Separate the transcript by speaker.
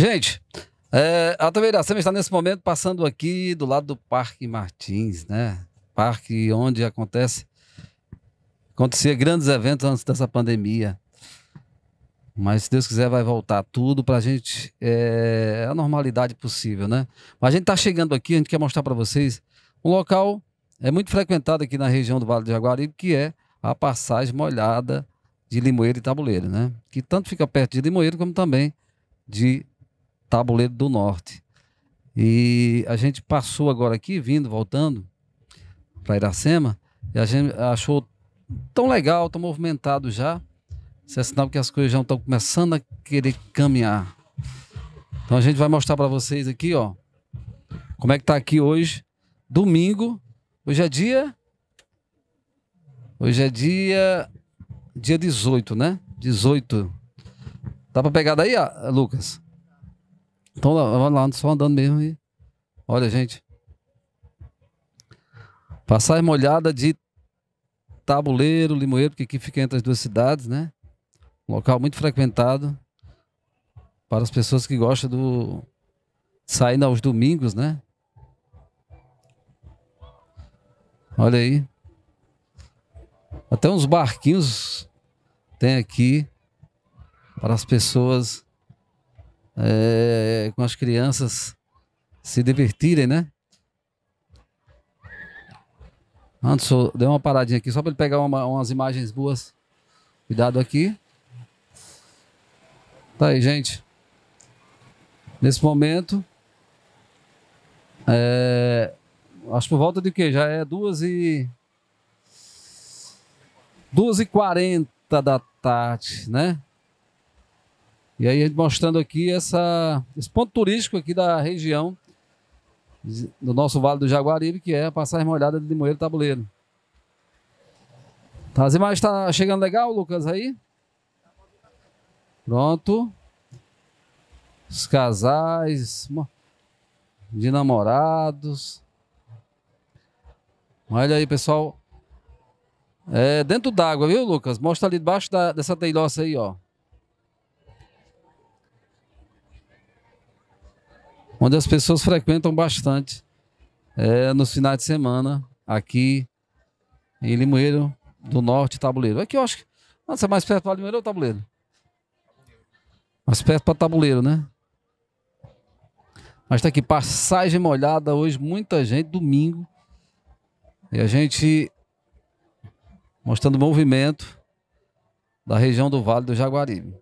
Speaker 1: Gente, é, a TV Iracema está nesse momento passando aqui do lado do Parque Martins, né? Parque onde acontece acontecia grandes eventos antes dessa pandemia. Mas se Deus quiser vai voltar tudo para a gente é, a normalidade possível, né? Mas a gente está chegando aqui, a gente quer mostrar para vocês um local é muito frequentado aqui na região do Vale do Jaguaribe, que é a passagem molhada de Limoeiro e Tabuleiro, né? Que tanto fica perto de Limoeiro como também de Tabuleiro do Norte. E a gente passou agora aqui, vindo, voltando para Iracema, e a gente achou tão legal, tão movimentado já. Isso é sinal que as coisas já estão começando a querer caminhar. Então a gente vai mostrar para vocês aqui, ó, como é que tá aqui hoje, domingo. Hoje é dia Hoje é dia dia 18, né? 18. Dá para pegar daí, ah, Lucas? Então, lá, lá, só andando mesmo e. Olha, gente. Passar molhada de Tabuleiro, Limoeiro, porque aqui fica entre as duas cidades, né? Um local muito frequentado para as pessoas que gostam do saindo aos domingos, né? Olha aí. Até uns barquinhos tem aqui para as pessoas é, com as crianças se divertirem, né? Anderson, deu uma paradinha aqui só para ele pegar uma, umas imagens boas. Cuidado aqui. Tá aí, gente. Nesse momento, é, acho por volta de quê? já é duas e duas e quarenta da tarde, né? E aí mostrando aqui essa, esse ponto turístico aqui da região do nosso Vale do Jaguaribe, que é a passagem molhada de Limoeiro Tabuleiro. Tá, as imagens estão tá chegando legal, Lucas, aí? Pronto. Os casais de namorados. Olha aí, pessoal. É dentro d'água, viu, Lucas? Mostra ali debaixo da, dessa telhoça aí, ó. onde as pessoas frequentam bastante é, nos finais de semana, aqui em Limoeiro do Norte, Tabuleiro. Aqui eu acho que. Nossa, é mais perto para Limoeiro é ou Tabuleiro? Mais perto para Tabuleiro, né? Mas tá aqui, passagem molhada hoje, muita gente, domingo. E a gente mostrando o movimento da região do Vale do Jaguaribe.